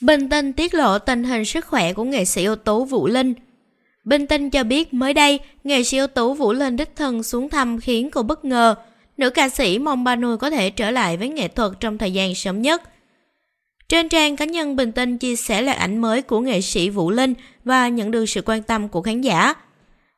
Bình Tân tiết lộ tình hình sức khỏe của nghệ sĩ ưu tú Vũ Linh. Bình Tân cho biết mới đây, nghệ sĩ ưu tú Vũ Linh đích thân xuống thăm khiến cô bất ngờ. Nữ ca sĩ mong ba nuôi có thể trở lại với nghệ thuật trong thời gian sớm nhất. Trên trang cá nhân Bình Tân chia sẻ lại ảnh mới của nghệ sĩ Vũ Linh và nhận được sự quan tâm của khán giả.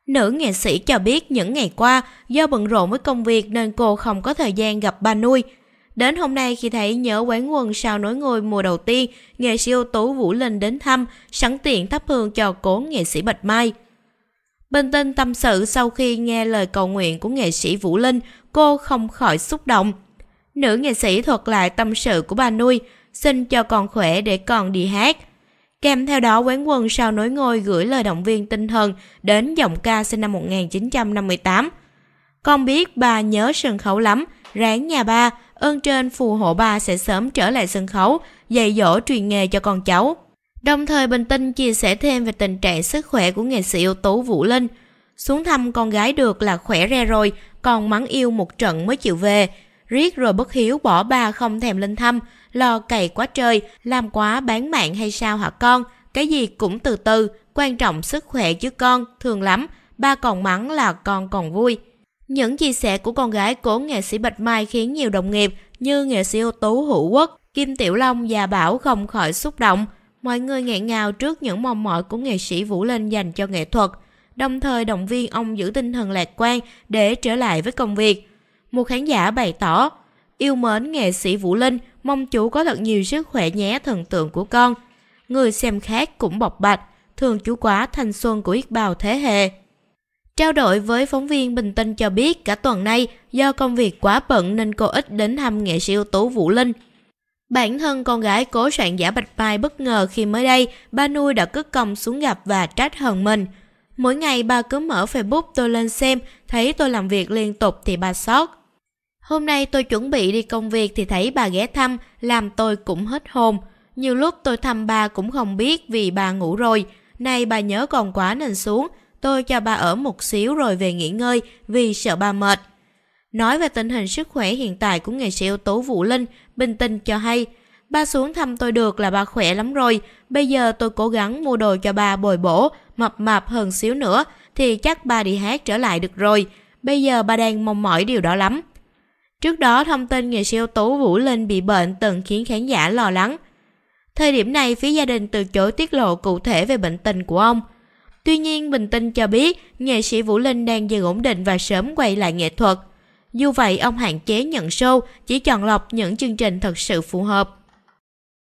Nữ nghệ sĩ cho biết những ngày qua do bận rộn với công việc nên cô không có thời gian gặp ba nuôi – Đến hôm nay khi thấy nhớ quán quần sao nối ngôi mùa đầu tiên, nghệ sĩ ưu tú Vũ Linh đến thăm, sẵn tiện thắp hương cho cố nghệ sĩ Bạch Mai. Bình tinh tâm sự sau khi nghe lời cầu nguyện của nghệ sĩ Vũ Linh, cô không khỏi xúc động. Nữ nghệ sĩ thuật lại tâm sự của bà nuôi, xin cho còn khỏe để còn đi hát. Kèm theo đó quán quân sao nối ngôi gửi lời động viên tinh thần đến giọng ca sinh năm 1958. Con biết bà nhớ sân khấu lắm, ráng nhà ba, ơn trên phù hộ bà sẽ sớm trở lại sân khấu, dạy dỗ truyền nghề cho con cháu. Đồng thời Bình Tinh chia sẻ thêm về tình trạng sức khỏe của nghệ sĩ ưu tú Vũ Linh. Xuống thăm con gái được là khỏe re rồi, còn mắng yêu một trận mới chịu về. Riết rồi bất hiếu bỏ bà không thèm lên thăm, lo cày quá trời, làm quá bán mạng hay sao hả con? Cái gì cũng từ từ, quan trọng sức khỏe chứ con, thường lắm, ba còn mắng là con còn vui. Những chia sẻ của con gái cố nghệ sĩ Bạch Mai khiến nhiều đồng nghiệp như nghệ sĩ ưu tú Hữu Quốc, Kim Tiểu Long và Bảo không khỏi xúc động. Mọi người nghẹn ngào trước những mong mỏi của nghệ sĩ Vũ Linh dành cho nghệ thuật, đồng thời động viên ông giữ tinh thần lạc quan để trở lại với công việc. Một khán giả bày tỏ, yêu mến nghệ sĩ Vũ Linh, mong chú có thật nhiều sức khỏe nhé thần tượng của con. Người xem khác cũng bộc bạch, thường chú quá thanh xuân của ít bào thế hệ. Trao đổi với phóng viên Bình Tân cho biết cả tuần nay do công việc quá bận nên cô ít đến thăm nghệ sĩ ưu tú Vũ Linh. Bản thân con gái cố soạn giả Bạch Mai bất ngờ khi mới đây ba nuôi đã cất công xuống gặp và trách hờn mình. Mỗi ngày ba cứ mở Facebook tôi lên xem, thấy tôi làm việc liên tục thì ba sót. Hôm nay tôi chuẩn bị đi công việc thì thấy bà ghé thăm, làm tôi cũng hết hồn. Nhiều lúc tôi thăm bà cũng không biết vì bà ngủ rồi. Nay bà nhớ còn quá nên xuống, Tôi cho ba ở một xíu rồi về nghỉ ngơi vì sợ ba mệt. Nói về tình hình sức khỏe hiện tại của nghệ sĩ ưu tú Vũ Linh, Bình tình cho hay, ba xuống thăm tôi được là ba khỏe lắm rồi, bây giờ tôi cố gắng mua đồ cho ba bồi bổ, mập mạp hơn xíu nữa thì chắc ba đi hát trở lại được rồi, bây giờ ba đang mong mỏi điều đó lắm. Trước đó thông tin nghệ sĩ ưu tú Vũ Linh bị bệnh từng khiến khán giả lo lắng. Thời điểm này phía gia đình từ chối tiết lộ cụ thể về bệnh tình của ông – Tuy nhiên, Bình Tinh cho biết nghệ sĩ Vũ Linh đang dần ổn định và sớm quay lại nghệ thuật. Dù vậy, ông hạn chế nhận show, chỉ chọn lọc những chương trình thật sự phù hợp.